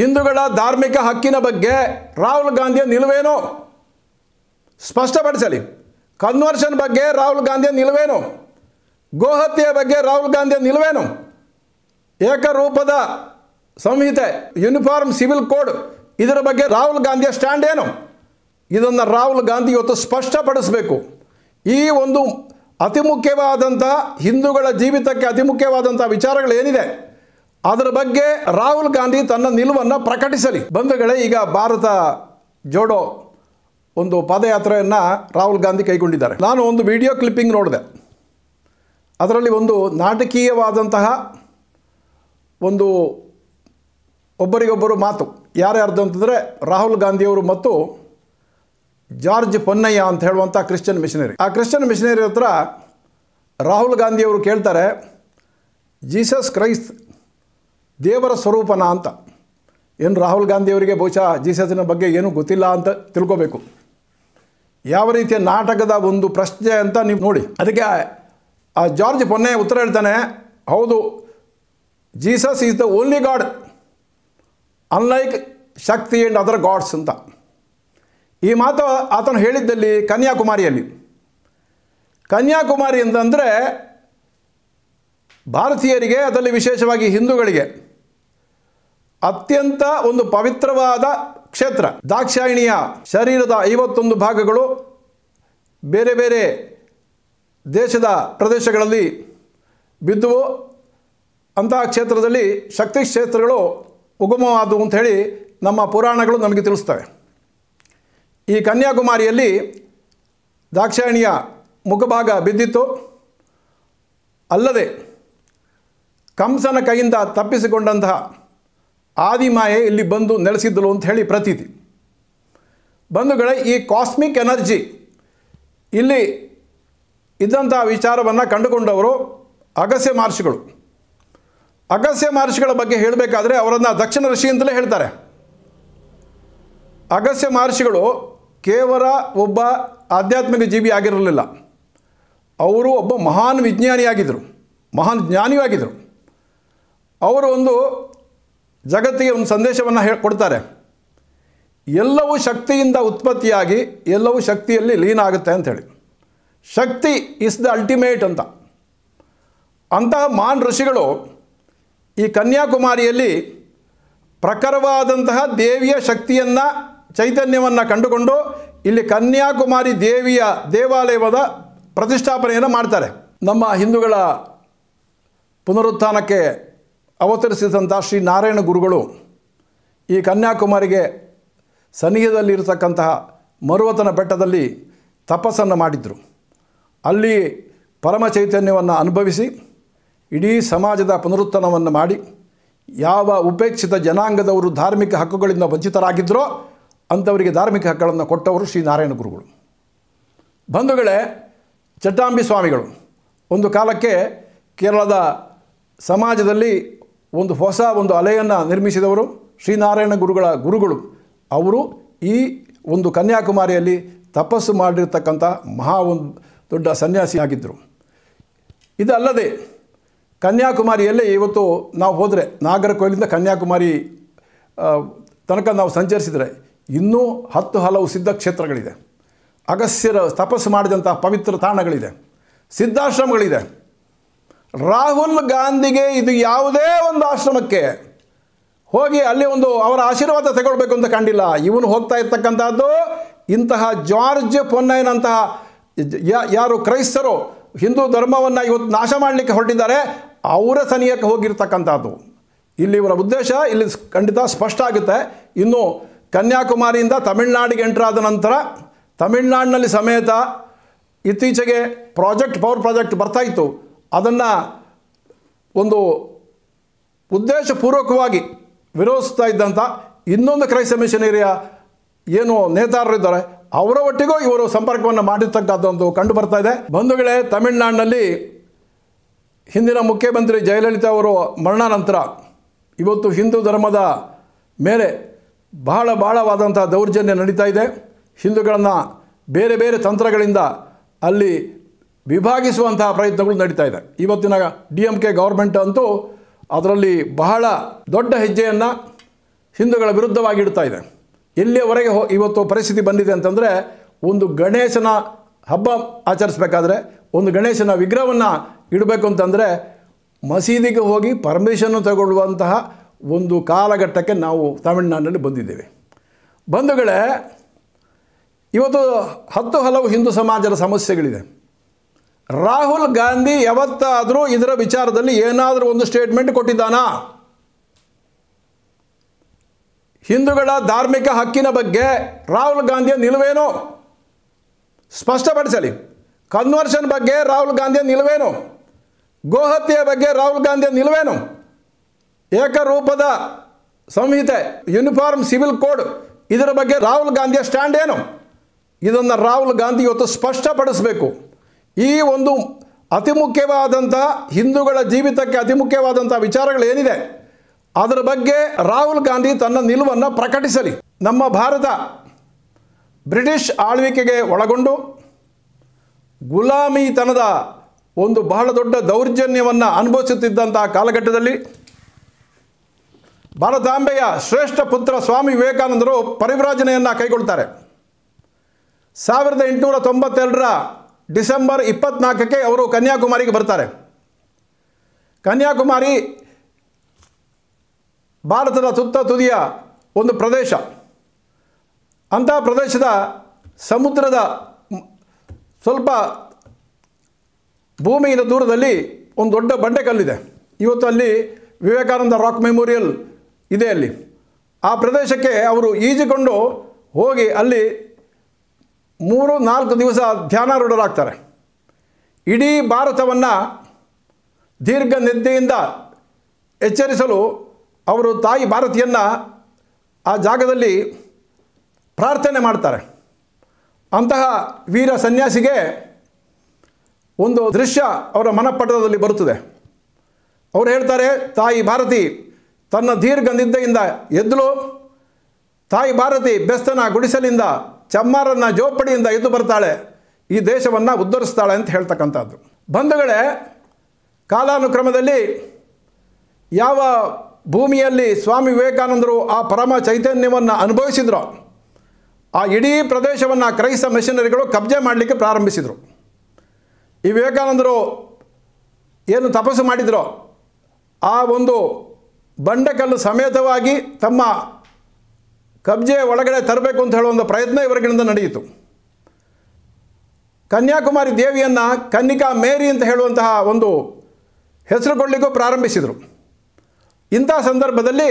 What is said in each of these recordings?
ಹಿಂದೂಗಳ ಧಾರ್ಮಿಕ ಹಕ್ಕಿನ ಬಗ್ಗೆ ರಾಹುಲ್ ಗಾಂಧಿಯ ನಿಲುವೇನು ಸ್ಪಷ್ಟಪಡಿಸಲಿ ಕನ್ವರ್ಷನ್ ಬಗ್ಗೆ ರಾಹುಲ್ ಗಾಂಧಿಯ ನಿಲುವೇನು ಗೋಹತ್ಯೆಯ ಬಗ್ಗೆ ರಾಹುಲ್ ಗಾಂಧಿಯ ನಿಲುವೇನು ಏಕರೂಪದ ಸಂಹಿತೆ ಯೂನಿಫಾರ್ಮ್ ಸಿವಿಲ್ ಕೋಡ್ ಇದರ ಬಗ್ಗೆ ರಾಹುಲ್ ಗಾಂಧಿಯ ಸ್ಟ್ಯಾಂಡ್ ಏನು ಇದನ್ನು ರಾಹುಲ್ ಗಾಂಧಿ ಇವತ್ತು ಸ್ಪಷ್ಟಪಡಿಸಬೇಕು ಈ ಒಂದು ಅತಿ ಮುಖ್ಯವಾದಂಥ ಹಿಂದೂಗಳ ಜೀವಿತಕ್ಕೆ ಅತಿ ಮುಖ್ಯವಾದಂಥ ವಿಚಾರಗಳೇನಿದೆ ಅದರ ಬಗ್ಗೆ ರಾಹುಲ್ ಗಾಂಧಿ ತನ್ನ ನಿಲುವನ್ನು ಪ್ರಕಟಿಸಲಿ ಬಂಧುಗಳೇ ಈಗ ಭಾರತ ಜೋಡೋ ಒಂದು ಪಾದಯಾತ್ರೆಯನ್ನು ರಾಹುಲ್ ಗಾಂಧಿ ಕೈಗೊಂಡಿದ್ದಾರೆ ನಾನು ಒಂದು ವಿಡಿಯೋ ಕ್ಲಿಪ್ಪಿಂಗ್ ನೋಡಿದೆ ಅದರಲ್ಲಿ ಒಂದು ನಾಟಕೀಯವಾದಂತಹ ಒಂದು ಒಬ್ಬರಿಗೊಬ್ಬರು ಮಾತು ಯಾರ್ಯಾರ್ದು ಅಂತಂದರೆ ರಾಹುಲ್ ಗಾಂಧಿಯವರು ಮತ್ತು ಜಾರ್ಜ್ ಪೊನ್ನಯ್ಯ ಅಂತ ಹೇಳುವಂಥ ಕ್ರಿಶ್ಚಿಯನ್ ಮಿಷನರಿ ಆ ಕ್ರಿಶ್ಚಿಯನ್ ಮಿಷನರಿ ಹತ್ರ ರಾಹುಲ್ ಗಾಂಧಿಯವರು ಕೇಳ್ತಾರೆ ಜೀಸಸ್ ಕ್ರೈಸ್ತ್ ದೇವರ ಸ್ವರೂಪನ ಅಂತ ಏನು ರಾಹುಲ್ ಗಾಂಧಿಯವರಿಗೆ ಬಹುಶಃ ಜೀಸಸ್ನ ಬಗ್ಗೆ ಏನೂ ಗೊತ್ತಿಲ್ಲ ಅಂತ ತಿಳ್ಕೋಬೇಕು ಯಾವ ರೀತಿಯ ನಾಟಕದ ಒಂದು ಪ್ರಶ್ನೆ ಅಂತ ನೀವು ನೋಡಿ ಅದಕ್ಕೆ ಆ ಜಾರ್ಜ್ ಪೊನ್ನೆ ಉತ್ತರ ಹೇಳ್ತಾನೆ ಹೌದು Jesus is the only God unlike Shakti and other gods ಅಂತ ಈ ಮಾತು ಆತನು ಹೇಳಿದ್ದಲ್ಲಿ ಕನ್ಯಾಕುಮಾರಿಯಲ್ಲಿ ಕನ್ಯಾಕುಮಾರಿ ಅಂತಂದರೆ ಭಾರತೀಯರಿಗೆ ಅದರಲ್ಲಿ ವಿಶೇಷವಾಗಿ ಹಿಂದೂಗಳಿಗೆ ಅತ್ಯಂತ ಒಂದು ಪವಿತ್ರವಾದ ಕ್ಷೇತ್ರ ದಾಕ್ಷಾಯಿಣಿಯ ಶರೀರದ ಐವತ್ತೊಂದು ಭಾಗಗಳು ಬೇರೆ ಬೇರೆ ದೇಶದ ಪ್ರದೇಶಗಳಲ್ಲಿ ಬಿದ್ದುವು ಅಂತಹ ಕ್ಷೇತ್ರದಲ್ಲಿ ಶಕ್ತಿ ಕ್ಷೇತ್ರಗಳು ಉಗಮವಾದವು ಅಂತ ಹೇಳಿ ನಮ್ಮ ಪುರಾಣಗಳು ನಮಗೆ ತಿಳಿಸ್ತವೆ ಈ ಕನ್ಯಾಕುಮಾರಿಯಲ್ಲಿ ದಾಕ್ಷಾಯಿಣಿಯ ಮುಖಭಾಗ ಬಿದ್ದಿತ್ತು ಅಲ್ಲದೆ ಕಂಸನ ಕೈಯಿಂದ ತಪ್ಪಿಸಿಕೊಂಡಂತಹ ಆದಿಮಾಯೆ ಇಲ್ಲಿ ಬಂದು ನೆಲೆಸಿದ್ದಲು ಅಂತ ಹೇಳಿ ಪ್ರತೀತಿ ಬಂಧುಗಳೇ ಈ ಕಾಸ್ಮಿಕ್ ಎನರ್ಜಿ ಇಲ್ಲಿ ಇದ್ದಂಥ ವಿಚಾರವನ್ನು ಕಂಡುಕೊಂಡವರು ಅಗಸ್ಯ ಮಹರ್ಷಿಗಳು ಅಗಸ್ಯ ಮಹರ್ಷಿಗಳ ಬಗ್ಗೆ ಹೇಳಬೇಕಾದ್ರೆ ಅವರನ್ನು ದಕ್ಷಿಣ ಋಷಿ ಅಂತಲೇ ಹೇಳ್ತಾರೆ ಅಗಸ್ಯ ಮಹರ್ಷಿಗಳು ಕೇವಲ ಒಬ್ಬ ಆಧ್ಯಾತ್ಮಿಕ ಜೀವಿ ಆಗಿರಲಿಲ್ಲ ಅವರು ಒಬ್ಬ ಮಹಾನ್ ವಿಜ್ಞಾನಿಯಾಗಿದ್ದರು ಮಹಾನ್ ಜ್ಞಾನಿಯಾಗಿದ್ದರು ಅವರು ಒಂದು ಜಗತ್ತಿಗೆ ಒಂದು ಸಂದೇಶವನ್ನು ಹೇಳಿ ಕೊಡ್ತಾರೆ ಎಲ್ಲವೂ ಶಕ್ತಿಯಿಂದ ಉತ್ಪತ್ತಿಯಾಗಿ ಎಲ್ಲವೂ ಶಕ್ತಿಯಲ್ಲಿ ಲೀನ ಆಗುತ್ತೆ ಅಂಥೇಳಿ ಶಕ್ತಿ ಇಸ್ ದ ಅಲ್ಟಿಮೇಟ್ ಅಂತ ಅಂತಹ ಮಾನ್ ಋಷಿಗಳು ಈ ಕನ್ಯಾಕುಮಾರಿಯಲ್ಲಿ ಪ್ರಖರವಾದಂತಹ ದೇವಿಯ ಶಕ್ತಿಯನ್ನು ಚೈತನ್ಯವನ್ನು ಕಂಡುಕೊಂಡು ಇಲ್ಲಿ ಕನ್ಯಾಕುಮಾರಿ ದೇವಿಯ ದೇವಾಲಯದ ಪ್ರತಿಷ್ಠಾಪನೆಯನ್ನು ಮಾಡ್ತಾರೆ ನಮ್ಮ ಹಿಂದೂಗಳ ಪುನರುತ್ಥಾನಕ್ಕೆ ಅವತರಿಸಿದಂಥ ಶ್ರೀ ನಾರಾಯಣ ಗುರುಗಳು ಈ ಕನ್ಯಾಕುಮಾರಿಗೆ ಸನಿಹದಲ್ಲಿರತಕ್ಕಂತಹ ಮರುವತನ ಬೆಟ್ಟದಲ್ಲಿ ತಪಸ್ಸನ್ನು ಮಾಡಿದರು ಅಲ್ಲಿ ಪರಮ ಚೈತನ್ಯವನ್ನು ಅನುಭವಿಸಿ ಇಡೀ ಸಮಾಜದ ಪುನರುತ್ಥಾನವನ್ನು ಮಾಡಿ ಯಾವ ಉಪೇಕ್ಷಿತ ಜನಾಂಗದವರು ಧಾರ್ಮಿಕ ಹಕ್ಕುಗಳಿಂದ ವಂಚಿತರಾಗಿದ್ದರೋ ಅಂಥವರಿಗೆ ಧಾರ್ಮಿಕ ಹಕ್ಕುಗಳನ್ನು ಕೊಟ್ಟವರು ಶ್ರೀ ನಾರಾಯಣ ಗುರುಗಳು ಬಂಧುಗಳೇ ಚಟ್ಟಾಂಬಿ ಸ್ವಾಮಿಗಳು ಒಂದು ಕಾಲಕ್ಕೆ ಕೇರಳದ ಸಮಾಜದಲ್ಲಿ ಒಂದು ಹೊಸ ಒಂದು ಅಲೆಯನ್ನು ನಿರ್ಮಿಸಿದವರು ಶ್ರೀನಾರಾಯಣ ಗುರುಗಳ ಗುರುಗಳು ಅವರು ಈ ಒಂದು ಕನ್ಯಾಕುಮಾರಿಯಲ್ಲಿ ತಪಸ್ಸು ಮಾಡಿರ್ತಕ್ಕಂಥ ಮಹಾ ಒಂದು ದೊಡ್ಡ ಸನ್ಯಾಸಿಯಾಗಿದ್ದರು ಇದಲ್ಲದೆ ಕನ್ಯಾಕುಮಾರಿಯಲ್ಲೇ ಇವತ್ತು ನಾವು ಹೋದರೆ ನಾಗರಕೋಯಿಲಿಂದ ಕನ್ಯಾಕುಮಾರಿ ತನಕ ನಾವು ಸಂಚರಿಸಿದರೆ ಇನ್ನೂ ಹತ್ತು ಹಲವು ಸಿದ್ಧ ಕ್ಷೇತ್ರಗಳಿದೆ ಅಗಸ್ಯರ ತಪಸ್ಸು ಮಾಡಿದಂಥ ಪವಿತ್ರ ತಾಣಗಳಿದೆ ಸಿದ್ಧಾಶ್ರಮಗಳಿದೆ ರಾಹುಲ್ ಗಾಂಧಿಗೆ ಇದು ಯಾವುದೇ ಒಂದು ಆಶ್ರಮಕ್ಕೆ ಹೋಗಿ ಅಲ್ಲಿ ಒಂದು ಅವರ ಆಶೀರ್ವಾದ ತಗೊಳ್ಬೇಕು ಅಂತ ಕಂಡಿಲ್ಲ ಇವನು ಹೋಗ್ತಾ ಇರ್ತಕ್ಕಂಥದ್ದು ಇಂತಹ ಜಾರ್ಜ್ ಪೊನ್ನೈನಂತಹ ಯಾರು ಕ್ರೈಸ್ತರು ಹಿಂದೂ ಧರ್ಮವನ್ನು ಇವತ್ತು ನಾಶ ಮಾಡಲಿಕ್ಕೆ ಹೊರಟಿದ್ದಾರೆ ಅವರ ಸನಿಯಕ್ಕೆ ಹೋಗಿರ್ತಕ್ಕಂಥದ್ದು ಇಲ್ಲಿ ಇವರ ಉದ್ದೇಶ ಇಲ್ಲಿ ಖಂಡಿತ ಸ್ಪಷ್ಟ ಆಗುತ್ತೆ ಇನ್ನು ಕನ್ಯಾಕುಮಾರಿಯಿಂದ ತಮಿಳುನಾಡಿಗೆ ಆದ ನಂತರ ತಮಿಳ್ನಾಡಿನಲ್ಲಿ ಸಮೇತ ಇತ್ತೀಚೆಗೆ ಪ್ರಾಜೆಕ್ಟ್ ಪವರ್ ಪ್ರಾಜೆಕ್ಟ್ ಬರ್ತಾಯಿತ್ತು ಅದನ್ನು ಒಂದು ಉದ್ದೇಶಪೂರ್ವಕವಾಗಿ ವಿರೋಧಿಸ್ತಾ ಇದ್ದಂಥ ಇನ್ನೊಂದು ಕ್ರೈಸ್ತ ಮಿಷನರಿಯ ಏನು ಇದ್ದಾರೆ ಅವರ ಒಟ್ಟಿಗೂ ಇವರು ಸಂಪರ್ಕವನ್ನು ಮಾಡಿರ್ತಕ್ಕಂಥದ್ದು ಕಂಡು ಬರ್ತಾ ಇದೆ ಬಂಧುಗಳೇ ತಮಿಳುನಾಡಿನಲ್ಲಿ ಹಿಂದಿನ ಮುಖ್ಯಮಂತ್ರಿ ಜಯಲಲಿತಾ ಅವರು ಮರಣಾನಂತರ ಇವತ್ತು ಹಿಂದೂ ಧರ್ಮದ ಮೇಲೆ ಬಹಳ ಬಹಳವಾದಂಥ ದೌರ್ಜನ್ಯ ನಡೀತಾ ಇದೆ ಹಿಂದೂಗಳನ್ನು ಬೇರೆ ಬೇರೆ ತಂತ್ರಗಳಿಂದ ಅಲ್ಲಿ ವಿಭಾಗಿಸುವಂತಹ ಪ್ರಯತ್ನಗಳು ನಡೀತಾ ಇದೆ ಇವತ್ತಿನ ಡಿ ಎಂ ಕೆ ಗೌರ್ಮೆಂಟ್ ಅಂತೂ ಅದರಲ್ಲಿ ಬಹಳ ದೊಡ್ಡ ಹೆಜ್ಜೆಯನ್ನು ಹಿಂದೂಗಳ ವಿರುದ್ಧವಾಗಿ ಇಡ್ತಾ ಇದೆ ಎಲ್ಲಿಯವರೆಗೆ ಹೋ ಇವತ್ತು ಪರಿಸ್ಥಿತಿ ಬಂದಿದೆ ಅಂತಂದರೆ ಒಂದು ಗಣೇಶನ ಹಬ್ಬ ಆಚರಿಸ್ಬೇಕಾದ್ರೆ ಒಂದು ಗಣೇಶನ ವಿಗ್ರಹವನ್ನು ಇಡಬೇಕು ಅಂತಂದರೆ ಮಸೀದಿಗೆ ಹೋಗಿ ಪರ್ಮಿಷನ್ನು ತಗೊಳ್ಳುವಂತಹ ಒಂದು ಕಾಲಘಟ್ಟಕ್ಕೆ ನಾವು ತಮಿಳುನಾಡಿನಲ್ಲಿ ಬಂದಿದ್ದೇವೆ ಬಂಧುಗಳೇ ಇವತ್ತು ಹತ್ತು ಹಲವು ಹಿಂದೂ ಸಮಾಜದ ಸಮಸ್ಯೆಗಳಿದೆ ರಾಹುಲ್ ಗಾಂಧಿ ಯಾವತ್ತಾದರೂ ಇದರ ವಿಚಾರದಲ್ಲಿ ಏನಾದರೂ ಒಂದು ಸ್ಟೇಟ್ಮೆಂಟ್ ಕೊಟ್ಟಿದ್ದಾನಾ ಹಿಂದೂಗಳ ಧಾರ್ಮಿಕ ಹಕ್ಕಿನ ಬಗ್ಗೆ ರಾಹುಲ್ ಗಾಂಧಿಯ ನಿಲುವೇನು ಸ್ಪಷ್ಟಪಡಿಸಲಿ ಕನ್ವರ್ಷನ್ ಬಗ್ಗೆ ರಾಹುಲ್ ಗಾಂಧಿಯ ನಿಲುವೇನು ಗೋಹತ್ಯೆಯ ಬಗ್ಗೆ ರಾಹುಲ್ ಗಾಂಧಿಯ ನಿಲುವೇನು ಏಕರೂಪದ ಸಂಹಿತೆ ಯೂನಿಫಾರ್ಮ್ ಸಿವಿಲ್ ಕೋಡ್ ಇದರ ಬಗ್ಗೆ ರಾಹುಲ್ ಗಾಂಧಿಯ ಸ್ಟ್ಯಾಂಡ್ ಏನು ಇದನ್ನು ರಾಹುಲ್ ಗಾಂಧಿ ಇವತ್ತು ಸ್ಪಷ್ಟಪಡಿಸಬೇಕು ಈ ಒಂದು ಅತಿ ಮುಖ್ಯವಾದಂಥ ಹಿಂದೂಗಳ ಜೀವಿತಕ್ಕೆ ಅತಿ ಮುಖ್ಯವಾದಂಥ ವಿಚಾರಗಳೇನಿದೆ ಅದರ ಬಗ್ಗೆ ರಾಹುಲ್ ಗಾಂಧಿ ತನ್ನ ನಿಲುವನ್ನು ಪ್ರಕಟಿಸಲಿ ನಮ್ಮ ಭಾರತ ಬ್ರಿಟಿಷ್ ಆಳ್ವಿಕೆಗೆ ಒಳಗೊಂಡು ಗುಲಾಮಿತನದ ಒಂದು ಬಹಳ ದೊಡ್ಡ ದೌರ್ಜನ್ಯವನ್ನು ಅನುಭವಿಸುತ್ತಿದ್ದಂಥ ಕಾಲಘಟ್ಟದಲ್ಲಿ ಭಾರತಾಂಬೆಯ ಶ್ರೇಷ್ಠ ಪುತ್ರ ಸ್ವಾಮಿ ವಿವೇಕಾನಂದರು ಪರಿವ್ರಾಜನೆಯನ್ನು ಕೈಗೊಳ್ತಾರೆ ಸಾವಿರದ ಎಂಟುನೂರ ತೊಂಬತ್ತೆರಡರ ಡಿಸೆಂಬರ್ ಇಪ್ಪತ್ನಾಲ್ಕಕ್ಕೆ ಅವರು ಕನ್ಯಾಕುಮಾರಿಗೆ ಬರ್ತಾರೆ ಕನ್ಯಾಕುಮಾರಿ ಭಾರತದ ಸುತ್ತ ತುದಿಯ ಒಂದು ಪ್ರದೇಶ ಅಂಥ ಪ್ರದೇಶದ ಸಮುದ್ರದ ಸ್ವಲ್ಪ ಭೂಮಿಯಿಂದ ದೂರದಲ್ಲಿ ಒಂದು ದೊಡ್ಡ ಬಂಡೆಕಲ್ಲಿದೆ ಇವತ್ತು ಅಲ್ಲಿ ವಿವೇಕಾನಂದ ರಾಕ್ ಮೆಮೋರಿಯಲ್ ಇದೆ ಅಲ್ಲಿ ಆ ಪ್ರದೇಶಕ್ಕೆ ಅವರು ಈಜಿಕೊಂಡು ಹೋಗಿ ಅಲ್ಲಿ ಮೂರು ನಾಲ್ಕು ದಿವಸ ಧ್ಯಾನಾರೂಢರಾಗ್ತಾರೆ ಇಡೀ ಭಾರತವನ್ನು ದೀರ್ಘ ನಿದ್ದೆಯಿಂದ ಎಚ್ಚರಿಸಲು ಅವರು ತಾಯಿ ಭಾರತಿಯನ್ನು ಆ ಜಾಗದಲ್ಲಿ ಪ್ರಾರ್ಥನೆ ಮಾಡ್ತಾರೆ ಅಂತಹ ವೀರ ಸನ್ಯಾಸಿಗೆ ಒಂದು ದೃಶ್ಯ ಅವರ ಮನಪಟದಲ್ಲಿ ಬರುತ್ತದೆ ಅವರು ಹೇಳ್ತಾರೆ ತಾಯಿ ಭಾರತಿ ತನ್ನ ದೀರ್ಘ ನಿದ್ದೆಯಿಂದ ಎದ್ದಲು ತಾಯಿ ಭಾರತಿ ಬೆಸ್ತನ ಗುಡಿಸಲಿಂದ ಚಮ್ಮಾರನ್ನು ಜೋಪಡಿಯಿಂದ ಎದ್ದು ಬರ್ತಾಳೆ ಈ ದೇಶವನ್ನು ಉದ್ಧರಿಸ್ತಾಳೆ ಅಂತ ಹೇಳ್ತಕ್ಕಂಥದ್ದು ಬಂಧುಗಳೇ ಕಾಲಾನುಕ್ರಮದಲ್ಲಿ ಯಾವ ಭೂಮಿಯಲ್ಲಿ ಸ್ವಾಮಿ ವಿವೇಕಾನಂದರು ಆ ಪರಮ ಚೈತನ್ಯವನ್ನು ಅನುಭವಿಸಿದ್ರು ಆ ಇಡೀ ಪ್ರದೇಶವನ್ನು ಕ್ರೈಸ್ತ ಮಿಷನರಿಗಳು ಕಬ್ಜೆ ಮಾಡಲಿಕ್ಕೆ ಪ್ರಾರಂಭಿಸಿದರು ಈ ವಿವೇಕಾನಂದರು ಏನು ತಪಸ್ಸು ಮಾಡಿದರೋ ಆ ಒಂದು ಬಂಡಕಲ್ಲು ಸಮೇತವಾಗಿ ತಮ್ಮ ಕಬ್ಜೆ ಒಳಗಡೆ ತರಬೇಕು ಅಂತ ಹೇಳುವ ಒಂದು ಪ್ರಯತ್ನ ಇವರಿಗಿಂದ ನಡೆಯಿತು ಕನ್ಯಾಕುಮಾರಿ ದೇವಿಯನ್ನು ಕನ್ನಿಕಾ ಮೇರಿ ಅಂತ ಹೇಳುವಂತಹ ಒಂದು ಹೆಸರುಗೊಳ್ಳಿಗೂ ಪ್ರಾರಂಭಿಸಿದರು ಇಂಥ ಸಂದರ್ಭದಲ್ಲಿ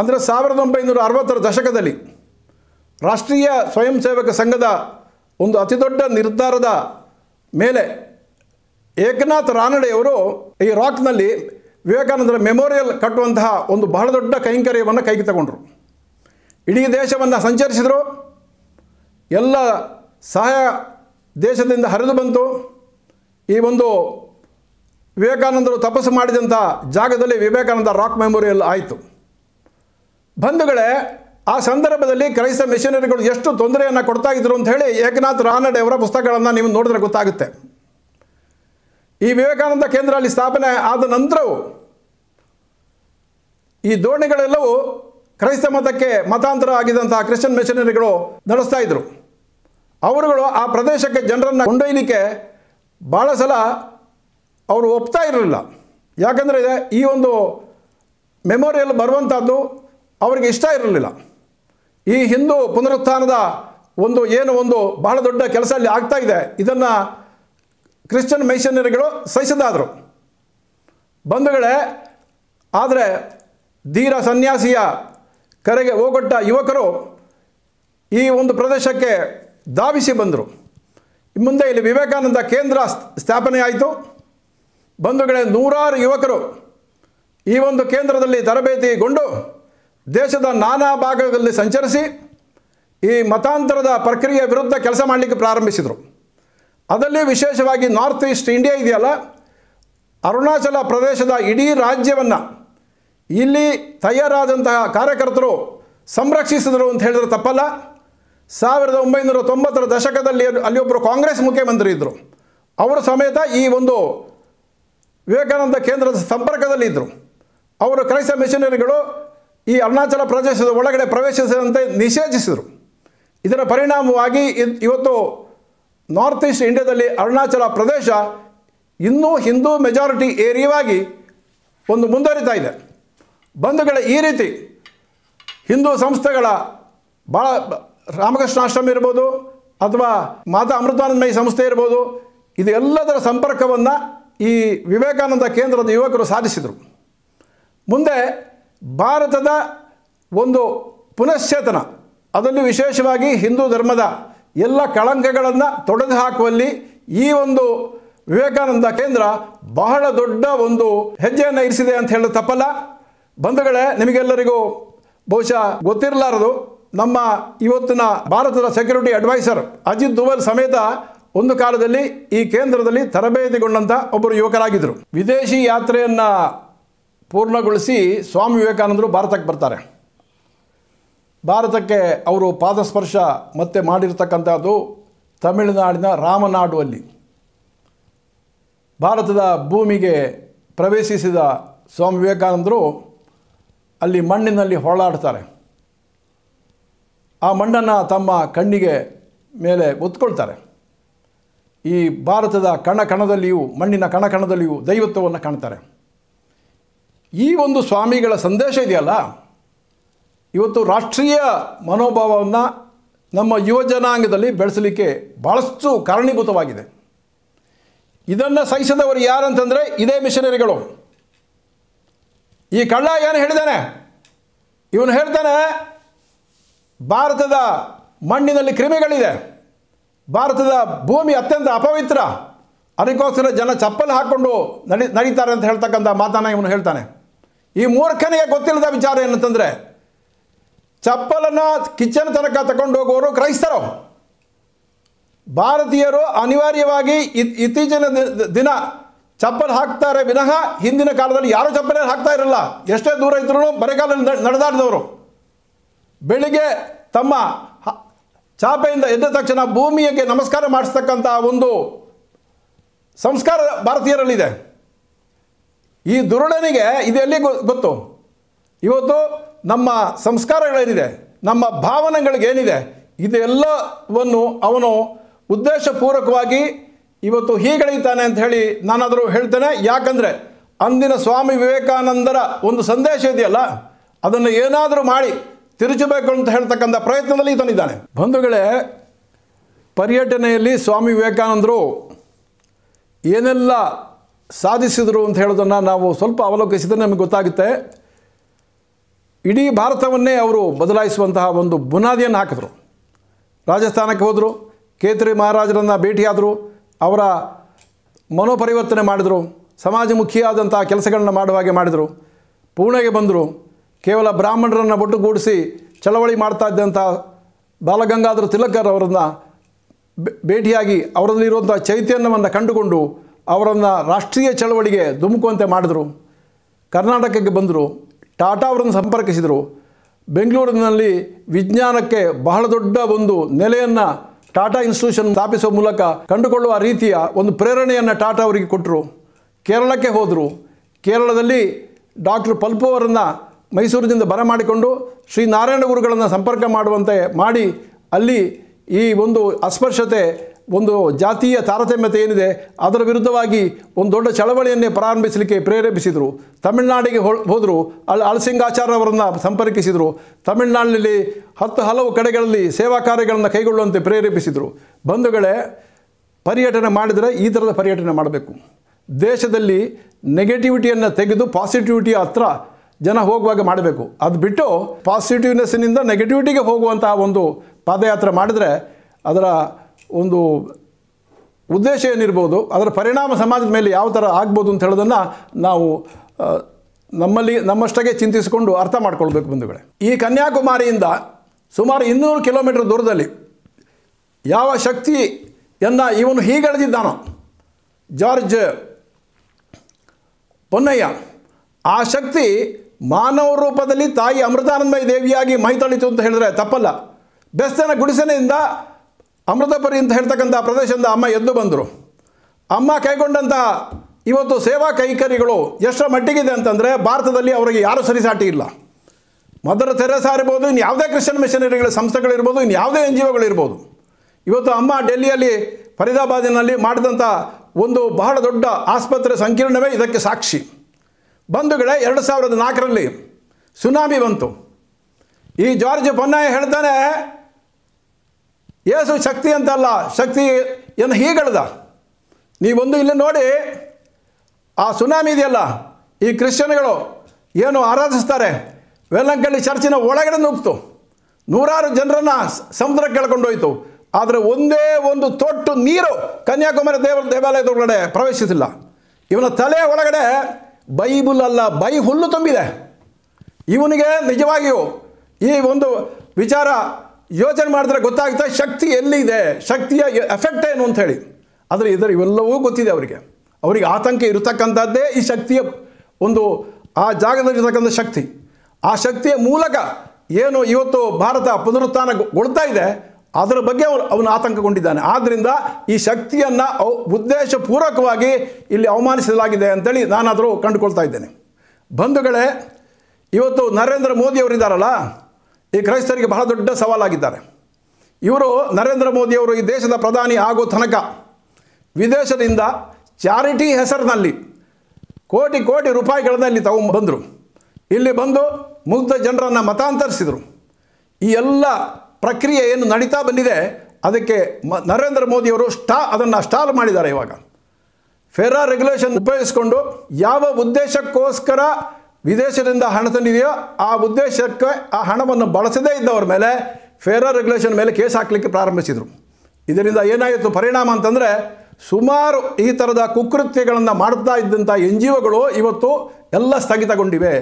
ಅಂದರೆ ಸಾವಿರದ ಒಂಬೈನೂರ ಅರವತ್ತರ ದಶಕದಲ್ಲಿ ರಾಷ್ಟ್ರೀಯ ಸ್ವಯಂ ಸೇವಕ ಸಂಘದ ಒಂದು ಅತಿದೊಡ್ಡ ನಿರ್ಧಾರದ ಮೇಲೆ ಏಕನಾಥ್ ರಾನಡೆಯವರು ಈ ರಾಕ್ನಲ್ಲಿ ವಿವೇಕಾನಂದರ ಮೆಮೋರಿಯಲ್ ಕಟ್ಟುವಂತಹ ಒಂದು ಬಹಳ ದೊಡ್ಡ ಕೈಂಕರ್ಯವನ್ನು ಕೈಗೆ ತಗೊಂಡರು ಇಡೀ ದೇಶವನ್ನು ಸಂಚರಿಸಿದರು ಎಲ್ಲ ಸಹಾಯ ದೇಶದಿಂದ ಹರಿದು ಬಂತು ಈ ಒಂದು ವಿವೇಕಾನಂದರು ತಪಸ್ಸು ಮಾಡಿದಂಥ ಜಾಗದಲ್ಲಿ ವಿವೇಕಾನಂದ ರಾಕ್ ಮೆಮೋರಿಯಲ್ ಆಯಿತು ಬಂಧುಗಳೇ ಆ ಸಂದರ್ಭದಲ್ಲಿ ಕ್ರೈಸ್ತ ಮಿಷನರಿಗಳು ಎಷ್ಟು ತೊಂದರೆಯನ್ನು ಕೊಡ್ತಾ ಇದ್ರು ಅಂತ ಹೇಳಿ ಏಕನಾಥ್ ರಾನಡೆ ಅವರ ಪುಸ್ತಕಗಳನ್ನು ನೀವು ನೋಡಿದ್ರೆ ಗೊತ್ತಾಗುತ್ತೆ ಈ ವಿವೇಕಾನಂದ ಕೇಂದ್ರ ಅಲ್ಲಿ ಸ್ಥಾಪನೆ ಆದ ನಂತರವೂ ಈ ದೋಣಿಗಳೆಲ್ಲವೂ ಕ್ರೈಸ್ತ ಮತಕ್ಕೆ ಮತಾಂತರ ಆಗಿದಂತಹ ಕ್ರಿಶ್ಚಿಯನ್ ಮಿಷನರಿಗಳು ನಡೆಸ್ತಾ ಇದ್ದರು ಅವರುಗಳು ಆ ಪ್ರದೇಶಕ್ಕೆ ಜನರನ್ನು ಕೊಂಡೊಯ್ಲಿಕ್ಕೆ ಭಾಳ ಸಲ ಅವರು ಒಪ್ತಾ ಇರಲಿಲ್ಲ ಯಾಕಂದರೆ ಈ ಒಂದು ಮೆಮೋರಿಯಲ್ ಬರುವಂಥದ್ದು ಅವರಿಗೆ ಇಷ್ಟ ಇರಲಿಲ್ಲ ಈ ಹಿಂದೂ ಪುನರುತ್ಥಾನದ ಒಂದು ಏನು ಒಂದು ಬಹಳ ದೊಡ್ಡ ಕೆಲಸ ಅಲ್ಲಿ ಆಗ್ತಾ ಇದೆ ಇದನ್ನು ಕ್ರಿಶ್ಚಿಯನ್ ಮಿಷನರಿಗಳು ಸಹಿಸದಾದರು ಬಂಧುಗಳೇ ಆದರೆ ಧೀರ ಸನ್ಯಾಸಿಯ ಕರೆಗೆ ಹೋಗೊಟ್ಟ ಯುವಕರು ಈ ಒಂದು ಪ್ರದೇಶಕ್ಕೆ ಧಾವಿಸಿ ಬಂದರು ಮುಂದೆ ಇಲ್ಲಿ ವಿವೇಕಾನಂದ ಕೇಂದ್ರ ಸ್ಥಾಪನೆ ಆಯಿತು ಬಂಧುಗಳೇ ನೂರಾರು ಯುವಕರು ಈ ಒಂದು ಕೇಂದ್ರದಲ್ಲಿ ತರಬೇತಿಗೊಂಡು ದೇಶದ ನಾನಾ ಭಾಗಗಳಲ್ಲಿ ಸಂಚರಿಸಿ ಈ ಮತಾಂತರದ ಪ್ರಕ್ರಿಯೆ ವಿರುದ್ಧ ಕೆಲಸ ಮಾಡಲಿಕ್ಕೆ ಪ್ರಾರಂಭಿಸಿದರು ಅದರಲ್ಲಿ ವಿಶೇಷವಾಗಿ ನಾರ್ತ್ ಈಸ್ಟ್ ಇಂಡಿಯಾ ಇದೆಯಲ್ಲ ಅರುಣಾಚಲ ಪ್ರದೇಶದ ಇಡೀ ರಾಜ್ಯವನ್ನು ಇಲ್ಲಿ ತಯಾರಾದಂತಹ ಕಾರ್ಯಕರ್ತರು ಸಂರಕ್ಷಿಸಿದರು ಅಂತ ಹೇಳಿದ್ರೆ ತಪ್ಪಲ್ಲ ಸಾವಿರದ ಒಂಬೈನೂರ ತೊಂಬತ್ತರ ದಶಕದಲ್ಲಿ ಒಬ್ಬರು ಕಾಂಗ್ರೆಸ್ ಮುಖ್ಯಮಂತ್ರಿ ಇದ್ದರು ಅವರ ಸಮೇತ ಈ ಒಂದು ವಿವೇಕಾನಂದ ಕೇಂದ್ರದ ಸಂಪರ್ಕದಲ್ಲಿ ಇದ್ದರು ಅವರು ಕ್ರೈಸ್ತ ಮಿಷನರಿಗಳು ಈ ಅರುಣಾಚಲ ಪ್ರದೇಶದ ಒಳಗಡೆ ಪ್ರವೇಶಿಸದಂತೆ ನಿಷೇಧಿಸಿದರು ಇದರ ಪರಿಣಾಮವಾಗಿ ಇವತ್ತು ನಾರ್ತ್ ಈಸ್ಟ್ ಇಂಡಿಯಾದಲ್ಲಿ ಅರುಣಾಚಲ ಪ್ರದೇಶ ಇನ್ನೂ ಹಿಂದೂ ಮೆಜಾರಿಟಿ ಏರಿಯಾವಾಗಿ ಒಂದು ಮುಂದುವರಿತಾ ಇದೆ ಬಂಧುಗಳ ಈ ರೀತಿ ಹಿಂದೂ ಸಂಸ್ಥೆಗಳ ಭಾಳ ರಾಮಕೃಷ್ಣ ಆಶ್ರಮ ಇರ್ಬೋದು ಅಥವಾ ಮಾತಾ ಅಮೃತಾನಂದಮಯಿ ಸಂಸ್ಥೆ ಇರ್ಬೋದು ಇದೆಲ್ಲದರ ಸಂಪರ್ಕವನ್ನು ಈ ವಿವೇಕಾನಂದ ಕೇಂದ್ರದ ಯುವಕರು ಸಾಧಿಸಿದರು ಮುಂದೆ ಭಾರತದ ಒಂದು ಪುನಶ್ಚೇತನ ಅದರಲ್ಲಿ ವಿಶೇಷವಾಗಿ ಹಿಂದೂ ಧರ್ಮದ ಎಲ್ಲ ಕಳಂಕಗಳನ್ನು ತೊಡೆದು ಹಾಕುವಲ್ಲಿ ಈ ಒಂದು ವಿವೇಕಾನಂದ ಕೇಂದ್ರ ಬಹಳ ದೊಡ್ಡ ಒಂದು ಹೆಜ್ಜೆಯನ್ನು ಇರಿಸಿದೆ ಅಂತ ಹೇಳೋದು ತಪ್ಪಲ್ಲ ಬಂಧುಗಳೇ ನಿಮಗೆಲ್ಲರಿಗೂ ಬಹುಶಃ ಗೊತ್ತಿರಲಾರದು ನಮ್ಮ ಇವತ್ತಿನ ಭಾರತದ ಸೆಕ್ಯೂರಿಟಿ ಅಡ್ವೈಸರ್ ಅಜಿತ್ ದುವಲ್ ಸಮೇತ ಒಂದು ಕಾಲದಲ್ಲಿ ಈ ಕೇಂದ್ರದಲ್ಲಿ ತರಬೇತಿಗೊಂಡಂಥ ಒಬ್ಬರು ಯುವಕರಾಗಿದ್ದರು ವಿದೇಶಿ ಯಾತ್ರೆಯನ್ನು ಪೂರ್ಣಗೊಳಿಸಿ ಸ್ವಾಮಿ ವಿವೇಕಾನಂದರು ಭಾರತಕ್ಕೆ ಬರ್ತಾರೆ ಭಾರತಕ್ಕೆ ಅವರು ಪಾದಸ್ಪರ್ಶ ಮತ್ತೆ ಮಾಡಿರ್ತಕ್ಕಂಥದ್ದು ತಮಿಳುನಾಡಿನ ರಾಮನಾಡು ಅಲ್ಲಿ ಭಾರತದ ಭೂಮಿಗೆ ಪ್ರವೇಶಿಸಿದ ಸ್ವಾಮಿ ವಿವೇಕಾನಂದರು ಅಲ್ಲಿ ಮಣ್ಣಿನಲ್ಲಿ ಹೊರಳಾಡ್ತಾರೆ ಆ ಮಣ್ಣನ್ನು ತಮ್ಮ ಕಣ್ಣಿಗೆ ಮೇಲೆ ಒತ್ಕೊಳ್ತಾರೆ ಈ ಭಾರತದ ಕಣ ಕಣದಲ್ಲಿಯೂ ಮಣ್ಣಿನ ಕಣ ಕಣದಲ್ಲಿಯೂ ದೈವತ್ವವನ್ನು ಕಾಣ್ತಾರೆ ಈ ಒಂದು ಸ್ವಾಮಿಗಳ ಸಂದೇಶ ಇದೆಯಲ್ಲ ಇವತ್ತು ರಾಷ್ಟ್ರೀಯ ಮನೋಭಾವವನ್ನು ನಮ್ಮ ಯುವಜನಾಂಗದಲ್ಲಿ ಬೆಳೆಸಲಿಕ್ಕೆ ಭಾಳಷ್ಟು ಕಾರಣೀಭೂತವಾಗಿದೆ ಇದನ್ನು ಸಹಿಸದವರು ಯಾರಂತಂದರೆ ಇದೇ ಮಿಷನರಿಗಳು ಈ ಕಳ್ಳ ಏನು ಹೇಳಿದ್ದಾನೆ ಇವನು ಹೇಳ್ತಾನೆ ಭಾರತದ ಮಣ್ಣಿನಲ್ಲಿ ಕ್ರಿಮಿಗಳಿದೆ ಭಾರತದ ಭೂಮಿ ಅತ್ಯಂತ ಅಪವಿತ್ರ ಅದಕ್ಕೋಸ್ಕರ ಜನ ಚಪ್ಪಲಿ ಹಾಕ್ಕೊಂಡು ನಡಿ ನಡೀತಾರೆ ಅಂತ ಹೇಳ್ತಕ್ಕಂಥ ಮಾತನ್ನು ಇವನು ಹೇಳ್ತಾನೆ ಈ ಮೂರ್ಖನಿಗೆ ಗೊತ್ತಿಲ್ಲದ ವಿಚಾರ ಏನಂತಂದರೆ ಚಪ್ಪಲನ್ನು ಕಿಚನ್ ತನಕ ತಗೊಂಡು ಹೋಗುವವರು ಕ್ರೈಸ್ತರು ಭಾರತೀಯರು ಅನಿವಾರ್ಯವಾಗಿ ಇತ್ತೀಚಿನ ದಿನ ಚಪ್ಪಲ್ ಹಾಕ್ತಾರೆ ವಿನಃ ಹಿಂದಿನ ಕಾಲದಲ್ಲಿ ಯಾರೂ ಚಪ್ಪಲೇ ಹಾಕ್ತಾ ಇರಲ್ಲ ಎಷ್ಟೇ ದೂರ ಇದ್ರೂ ಬರೆಗಾಲಲ್ಲಿ ನಡೆದಾಡಿದವರು ಬೆಳಿಗ್ಗೆ ತಮ್ಮ ಚಾಪೆಯಿಂದ ಎದ್ದ ತಕ್ಷಣ ಭೂಮಿಯಕ್ಕೆ ನಮಸ್ಕಾರ ಮಾಡಿಸ್ತಕ್ಕಂಥ ಒಂದು ಸಂಸ್ಕಾರ ಭಾರತೀಯರಲ್ಲಿದೆ ಈ ದುರುಳನಿಗೆ ಇದೆಲ್ಲಿ ಗೊತ್ತು ಇವತ್ತು ನಮ್ಮ ಸಂಸ್ಕಾರಗಳೇನಿದೆ ನಮ್ಮ ಭಾವನೆಗಳಿಗೇನಿದೆ ಇದೆಲ್ಲವನ್ನು ಅವನು ಉದ್ದೇಶಪೂರ್ವಕವಾಗಿ ಇವತ್ತು ಹೀಗೆಳೀತಾನೆ ಅಂತ ಹೇಳಿ ನಾನಾದರೂ ಹೇಳ್ತೇನೆ ಯಾಕಂದರೆ ಅಂದಿನ ಸ್ವಾಮಿ ವಿವೇಕಾನಂದರ ಒಂದು ಸಂದೇಶ ಇದೆಯಲ್ಲ ಅದನ್ನು ಏನಾದರೂ ಮಾಡಿ ತಿರುಚಬೇಕು ಅಂತ ಹೇಳ್ತಕ್ಕಂಥ ಪ್ರಯತ್ನದಲ್ಲಿ ಇದನ್ನಿದ್ದಾನೆ ಬಂಧುಗಳೇ ಪರ್ಯಟನೆಯಲ್ಲಿ ಸ್ವಾಮಿ ವಿವೇಕಾನಂದರು ಏನೆಲ್ಲ ಸಾಧಿಸಿದರು ಅಂತ ಹೇಳೋದನ್ನು ನಾವು ಸ್ವಲ್ಪ ಅವಲೋಕಿಸಿದರೆ ನಮಗೆ ಗೊತ್ತಾಗುತ್ತೆ ಇಡೀ ಭಾರತವನ್ನೇ ಅವರು ಬದಲಾಯಿಸುವಂತಹ ಒಂದು ಬುನಾದಿಯನ್ನು ಹಾಕಿದರು ರಾಜಸ್ಥಾನಕ್ಕೆ ಹೋದರು ಕೇತರಿ ಮಹಾರಾಜರನ್ನು ಭೇಟಿಯಾದರು ಅವರ ಮನೋಪರಿವರ್ತನೆ ಮಾಡಿದರು ಸಮಾಜಮುಖಿಯಾದಂಥ ಕೆಲಸಗಳನ್ನ ಮಾಡುವ ಹಾಗೆ ಮಾಡಿದರು ಪೂಣೆಗೆ ಬಂದರು ಕೇವಲ ಬ್ರಾಹ್ಮಣರನ್ನು ಒಟ್ಟುಗೂಡಿಸಿ ಚಳವಳಿ ಮಾಡ್ತಾ ಇದ್ದಂಥ ಬಾಲಗಂಗಾಧರ ತಿಲಕರ್ ಅವರನ್ನು ಭೇಟಿಯಾಗಿ ಅವರಲ್ಲಿರುವಂಥ ಚೈತನ್ಯವನ್ನು ಕಂಡುಕೊಂಡು ಅವರನ್ನು ರಾಷ್ಟ್ರೀಯ ಚಳವಳಿಗೆ ಧುಮುಕುವಂತೆ ಮಾಡಿದರು ಕರ್ನಾಟಕಕ್ಕೆ ಬಂದರು ಟಾಟಾ ಅವರನ್ನು ಸಂಪರ್ಕಿಸಿದರು ಬೆಂಗಳೂರಿನಲ್ಲಿ ವಿಜ್ಞಾನಕ್ಕೆ ಬಹಳ ದೊಡ್ಡ ಒಂದು ನೆಲೆಯನ್ನು ಟಾಟಾ ಇನ್ಸ್ಟಿಟ್ಯೂಷನ್ ಸ್ಥಾಪಿಸುವ ಮೂಲಕ ಕಂಡುಕೊಳ್ಳುವ ರೀತಿಯ ಒಂದು ಪ್ರೇರಣೆಯನ್ನು ಟಾಟಾ ಅವರಿಗೆ ಕೊಟ್ಟರು ಕೇರಳಕ್ಕೆ ಹೋದರು ಕೇರಳದಲ್ಲಿ ಡಾಕ್ಟರ್ ಪಲ್ಪು ಅವರನ್ನು ಮೈಸೂರಿನಿಂದ ಬರಮಾಡಿಕೊಂಡು ಶ್ರೀ ನಾರಾಯಣ ಗುರುಗಳನ್ನು ಸಂಪರ್ಕ ಮಾಡುವಂತೆ ಮಾಡಿ ಅಲ್ಲಿ ಈ ಒಂದು ಅಸ್ಪರ್ಶತೆ ಒಂದು ಜಾತಿಯ ತಾರತಮ್ಯತೆ ಏನಿದೆ ಅದರ ವಿರುದ್ಧವಾಗಿ ಒಂದು ದೊಡ್ಡ ಚಳವಳಿಯನ್ನೇ ಪ್ರಾರಂಭಿಸಲಿಕ್ಕೆ ಪ್ರೇರೇಪಿಸಿದರು ತಮಿಳುನಾಡಿಗೆ ಹೋದರು ಅಲ್ಲಿ ಅಳಸಿಂಗಾಚಾರ್ಯವರನ್ನು ಸಂಪರ್ಕಿಸಿದರು ತಮಿಳುನಾಡಿನಲ್ಲಿ ಹತ್ತು ಹಲವು ಕಡೆಗಳಲ್ಲಿ ಸೇವಾ ಕಾರ್ಯಗಳನ್ನು ಕೈಗೊಳ್ಳುವಂತೆ ಪ್ರೇರೇಪಿಸಿದರು ಬಂಧುಗಳೇ ಪರ್ಯಟನೆ ಮಾಡಿದರೆ ಈ ಥರದ ಪರ್ಯಟನೆ ಮಾಡಬೇಕು ದೇಶದಲ್ಲಿ ನೆಗೆಟಿವಿಟಿಯನ್ನು ತೆಗೆದು ಪಾಸಿಟಿವಿಟಿ ಹತ್ರ ಜನ ಹೋಗುವಾಗ ಮಾಡಬೇಕು ಅದು ಬಿಟ್ಟು ಪಾಸಿಟಿವ್ನೆಸ್ಸಿನಿಂದ ನೆಗೆಟಿವಿಟಿಗೆ ಹೋಗುವಂತಹ ಒಂದು ಪಾದಯಾತ್ರೆ ಮಾಡಿದರೆ ಅದರ ಒಂದು ಉದ್ದೇಶ ಏನಿರ್ಬೋದು ಅದರ ಪರಿಣಾಮ ಸಮಾಜದ ಮೇಲೆ ಯಾವ ಥರ ಆಗ್ಬೋದು ಅಂತ ಹೇಳೋದನ್ನು ನಾವು ನಮ್ಮಲ್ಲಿ ನಮ್ಮಷ್ಟಾಗೆ ಚಿಂತಿಸಿಕೊಂಡು ಅರ್ಥ ಮಾಡ್ಕೊಳ್ಬೇಕು ಬಂಧುಗಳೇ ಈ ಕನ್ಯಾಕುಮಾರಿಯಿಂದ ಸುಮಾರು ಇನ್ನೂರು ಕಿಲೋಮೀಟರ್ ದೂರದಲ್ಲಿ ಯಾವ ಶಕ್ತಿಯನ್ನು ಇವನು ಹೀಗೆಳೆದಿದ್ದಾನೋ ಜಾರ್ಜ್ ಪೊನ್ನಯ್ಯ ಆ ಶಕ್ತಿ ಮಾನವ ರೂಪದಲ್ಲಿ ತಾಯಿ ಅಮೃತಾನಂದಮಯ ದೇವಿಯಾಗಿ ಮೈತಳಿತು ಅಂತ ಹೇಳಿದ್ರೆ ತಪ್ಪಲ್ಲ ಬೆಸ್ತನ ಗುಡಿಸನೆಯಿಂದ ಅಮೃತಪುರಿ ಅಂತ ಹೇಳ್ತಕ್ಕಂಥ ಪ್ರದೇಶದಿಂದ ಅಮ್ಮ ಎದ್ದು ಬಂದರು ಅಮ್ಮ ಕೈಗೊಂಡಂಥ ಇವತ್ತು ಸೇವಾ ಕೈಕರಿಗಳು ಎಷ್ಟರ ಮಟ್ಟಿಗಿದೆ ಅಂತಂದರೆ ಭಾರತದಲ್ಲಿ ಅವರಿಗೆ ಯಾರೂ ಸರಿಸಾಟಿ ಇಲ್ಲ ಮದರ ತೆರೆಸ ಇರ್ಬೋದು ಇನ್ನು ಯಾವುದೇ ಕ್ರಿಶ್ಚಿಯನ್ ಮಿಷನರಿಗಳ ಸಂಸ್ಥೆಗಳಿರ್ಬೋದು ಇನ್ನು ಯಾವುದೇ ಎನ್ ಜಿ ಒಗಳಿರ್ಬೋದು ಇವತ್ತು ಅಮ್ಮ ಡೆಲ್ಲಿಯಲ್ಲಿ ಫರೀದಾಬಾದಿನಲ್ಲಿ ಮಾಡಿದಂಥ ಒಂದು ಬಹಳ ದೊಡ್ಡ ಆಸ್ಪತ್ರೆ ಸಂಕೀರ್ಣವೇ ಇದಕ್ಕೆ ಸಾಕ್ಷಿ ಬಂಧುಗಳೇ ಎರಡು ಸಾವಿರದ ನಾಲ್ಕರಲ್ಲಿ ಸುನಾಮಿ ಬಂತು ಈ ಜಾರ್ಜ್ ಪೊನ್ನಾಯ ಹೇಳ್ತಾನೆ ಯೇಸು ಶಕ್ತಿ ಅಂತಲ್ಲ ಶಕ್ತಿ ಎಂದು ಹೀಗಳದ ನೀವೊಂದು ಇಲ್ಲಿ ನೋಡಿ ಆ ಸುನಾಮಿ ಇದೆಯಲ್ಲ ಈ ಕ್ರಿಶ್ಚಿಯನ್ಗಳು ಏನು ಆರಾಧಿಸ್ತಾರೆ ವೆಲ್ಲಂಕಳ್ಳಿ ಚರ್ಚಿನ ಒಳಗಡೆ ನುಗ್ತು ನೂರಾರು ಜನರನ್ನು ಸಮುದ್ರಕ್ಕೆ ಹೋಯಿತು ಆದರೆ ಒಂದೇ ಒಂದು ತೊಟ್ಟು ನೀರು ಕನ್ಯಾಕುಮಾರಿ ದೇವ ದೇವಾಲಯದ ಒಳಗಡೆ ಪ್ರವೇಶಿಸಿಲ್ಲ ಇವನ ತಲೆ ಒಳಗಡೆ ಬೈಬುಲ್ ಅಲ್ಲ ಬೈ ಹುಲ್ಲು ತುಂಬಿದೆ ಇವನಿಗೆ ನಿಜವಾಗಿಯೂ ಈ ಒಂದು ವಿಚಾರ ಯೋಚನೆ ಮಾಡಿದ್ರೆ ಗೊತ್ತಾಗ್ತಾ ಶಕ್ತಿ ಎಲ್ಲಿದೆ ಶಕ್ತಿಯ ಎಫೆಕ್ಟ್ ಏನು ಅಂತ ಹೇಳಿ ಆದರೆ ಇದರ ಇವೆಲ್ಲವೂ ಗೊತ್ತಿದೆ ಅವರಿಗೆ ಅವರಿಗೆ ಆತಂಕ ಇರತಕ್ಕಂಥದ್ದೇ ಈ ಶಕ್ತಿಯ ಒಂದು ಆ ಜಾಗದಲ್ಲಿರ್ತಕ್ಕಂಥ ಶಕ್ತಿ ಆ ಶಕ್ತಿಯ ಮೂಲಕ ಏನು ಇವತ್ತು ಭಾರತ ಪುನರುತ್ಥಾನಗೊಳ್ತಾ ಇದೆ ಅದರ ಬಗ್ಗೆ ಅವನು ಅವನು ಆತಂಕಗೊಂಡಿದ್ದಾನೆ ಆದ್ದರಿಂದ ಈ ಶಕ್ತಿಯನ್ನು ಅವು ಉದ್ದೇಶಪೂರ್ವಕವಾಗಿ ಇಲ್ಲಿ ಅವಮಾನಿಸಲಾಗಿದೆ ಅಂತೇಳಿ ನಾನಾದರೂ ಕಂಡುಕೊಳ್ತಾ ಇದ್ದೇನೆ ಬಂಧುಗಳೇ ಇವತ್ತು ನರೇಂದ್ರ ಮೋದಿಯವರಿದ್ದಾರಲ್ಲ ಈ ಕ್ರೈಸ್ತರಿಗೆ ಬಹಳ ದೊಡ್ಡ ಸವಾಲಾಗಿದ್ದಾರೆ ಇವರು ನರೇಂದ್ರ ಮೋದಿಯವರು ಈ ದೇಶದ ಪ್ರಧಾನಿ ಆಗೋ ತನಕ ವಿದೇಶದಿಂದ ಚಾರಿಟಿ ಹೆಸರಿನಲ್ಲಿ ಕೋಟಿ ಕೋಟಿ ರೂಪಾಯಿಗಳನ್ನ ಇಲ್ಲಿ ಬಂದರು ಇಲ್ಲಿ ಬಂದು ಮುಗ್ಧ ಜನರನ್ನು ಮತಾಂತರಿಸಿದರು ಈ ಎಲ್ಲ ಪ್ರಕ್ರಿಯೆ ಏನು ನಡೀತಾ ಬಂದಿದೆ ಅದಕ್ಕೆ ಮ ನರೇಂದ್ರ ಮೋದಿಯವರು ಸ್ಟಾ ಅದನ್ನು ಸ್ಟಾಲ್ ಮಾಡಿದ್ದಾರೆ ಇವಾಗ ಫೆರಾ ರೆಗ್ಯುಲೇಷನ್ ಉಪಯೋಗಿಸಿಕೊಂಡು ಯಾವ ಉದ್ದೇಶಕ್ಕೋಸ್ಕರ ವಿದೇಶದಿಂದ ಹಣ ತಂದಿದೆಯೋ ಆ ಉದ್ದೇಶಕ್ಕೆ ಆ ಹಣವನ್ನು ಬಳಸದೇ ಇದ್ದವರ ಮೇಲೆ ಫೇರರ್ ರೆಗ್ಯುಲೇಷನ್ ಮೇಲೆ ಕೇಸ್ ಹಾಕಲಿಕ್ಕೆ ಪ್ರಾರಂಭಿಸಿದರು ಇದರಿಂದ ಏನಾಯಿತು ಪರಿಣಾಮ ಅಂತಂದರೆ ಸುಮಾರು ಈ ಥರದ ಕುಕೃತ್ಯಗಳನ್ನು ಮಾಡ್ತಾ ಇದ್ದಂಥ ಎನ್ ಜಿ ಒಗಳು ಇವತ್ತು ಎಲ್ಲ ಸ್ಥಗಿತಗೊಂಡಿವೆ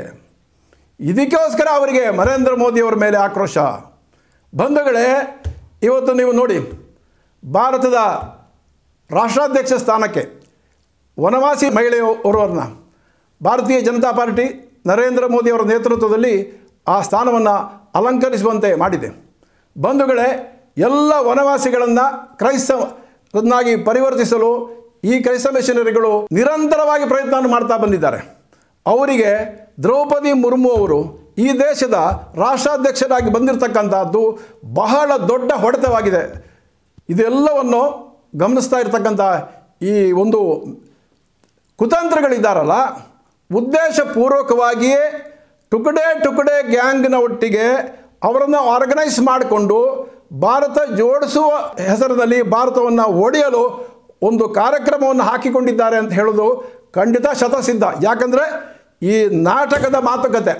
ಇದಕ್ಕೋಸ್ಕರ ಅವರಿಗೆ ನರೇಂದ್ರ ಮೋದಿಯವರ ಮೇಲೆ ಆಕ್ರೋಶ ಬಂಧುಗಳೇ ಇವತ್ತು ನೀವು ನೋಡಿ ಭಾರತದ ರಾಷ್ಟ್ರಾಧ್ಯಕ್ಷ ಸ್ಥಾನಕ್ಕೆ ವನವಾಸಿ ಮಹಿಳೆಯು ಭಾರತೀಯ ಜನತಾ ಪಾರ್ಟಿ ನರೇಂದ್ರ ಮೋದಿಯವರ ನೇತೃತ್ವದಲ್ಲಿ ಆ ಸ್ಥಾನವನ್ನು ಅಲಂಕರಿಸುವಂತೆ ಮಾಡಿದೆ ಬಂಧುಗಳೇ ಎಲ್ಲ ವನವಾಸಿಗಳನ್ನು ಕ್ರೈಸ್ತನ್ನಾಗಿ ಪರಿವರ್ತಿಸಲು ಈ ಕ್ರೈಸ್ತ ಮಿಷನರಿಗಳು ನಿರಂತರವಾಗಿ ಪ್ರಯತ್ನ ಮಾಡ್ತಾ ಬಂದಿದ್ದಾರೆ ಅವರಿಗೆ ದ್ರೌಪದಿ ಮುರ್ಮು ಅವರು ಈ ದೇಶದ ರಾಷ್ಟ್ರಾಧ್ಯಕ್ಷರಾಗಿ ಬಂದಿರತಕ್ಕಂಥದ್ದು ಬಹಳ ದೊಡ್ಡ ಹೊಡೆತವಾಗಿದೆ ಇದೆಲ್ಲವನ್ನು ಗಮನಿಸ್ತಾ ಇರತಕ್ಕಂಥ ಈ ಒಂದು ಕುತಂತ್ರಗಳಿದ್ದಾರಲ್ಲ ಉದ್ದೇಶಪೂರ್ವಕವಾಗಿಯೇ ಟುಕಡೆ ಟುಕಡೆ ಗ್ಯಾಂಗ್ನ ಒಟ್ಟಿಗೆ ಅವರನ್ನು ಆರ್ಗನೈಸ್ ಮಾಡಿಕೊಂಡು ಭಾರತ ಜೋಡಿಸುವ ಹೆಸರಿನಲ್ಲಿ ಭಾರತವನ್ನು ಒಡೆಯಲು ಒಂದು ಕಾರ್ಯಕ್ರಮವನ್ನು ಹಾಕಿಕೊಂಡಿದ್ದಾರೆ ಅಂತ ಹೇಳೋದು ಖಂಡಿತ ಶತಸಿದ್ಧ ಯಾಕಂದರೆ ಈ ನಾಟಕದ ಮಾತುಕತೆ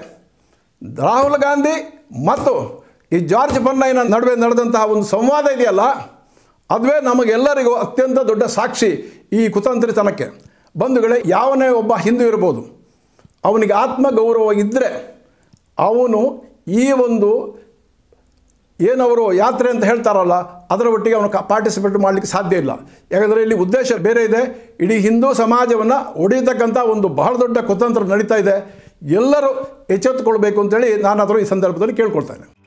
ರಾಹುಲ್ ಗಾಂಧಿ ಮತ್ತು ಈ ಜಾರ್ಜ್ ಬನ್ನೈನ ನಡುವೆ ನಡೆದಂತಹ ಒಂದು ಸಂವಾದ ಇದೆಯಲ್ಲ ಅದುವೇ ನಮಗೆಲ್ಲರಿಗೂ ಅತ್ಯಂತ ದೊಡ್ಡ ಸಾಕ್ಷಿ ಈ ಕುತಂತ್ರಿತನಕ್ಕೆ ಬಂಧುಗಳೇ ಯಾವನೇ ಒಬ್ಬ ಹಿಂದೂ ಇರ್ಬೋದು ಅವನಿಗೆ ಗೌರವ ಇದ್ದರೆ ಅವನು ಈ ಒಂದು ಏನವರು ಯಾತ್ರೆ ಅಂತ ಹೇಳ್ತಾರಲ್ಲ ಅದರ ಒಟ್ಟಿಗೆ ಅವನು ಪಾರ್ಟಿಸಿಪೇಟ್ ಮಾಡಲಿಕ್ಕೆ ಸಾಧ್ಯ ಇಲ್ಲ ಯಾಕಂದರೆ ಇಲ್ಲಿ ಉದ್ದೇಶ ಬೇರೆ ಇದೆ ಇಡೀ ಹಿಂದೂ ಸಮಾಜವನ್ನು ಒಡೆಯತಕ್ಕಂಥ ಒಂದು ಬಹಳ ದೊಡ್ಡ ಕುತಂತ್ರ ನಡೀತಾ ಇದೆ ಎಲ್ಲರೂ ಎಚ್ಚೆತ್ತುಕೊಳ್ಬೇಕು ಅಂತೇಳಿ ನಾನು ಅದರ ಈ ಸಂದರ್ಭದಲ್ಲಿ ಕೇಳ್ಕೊಳ್ತೇನೆ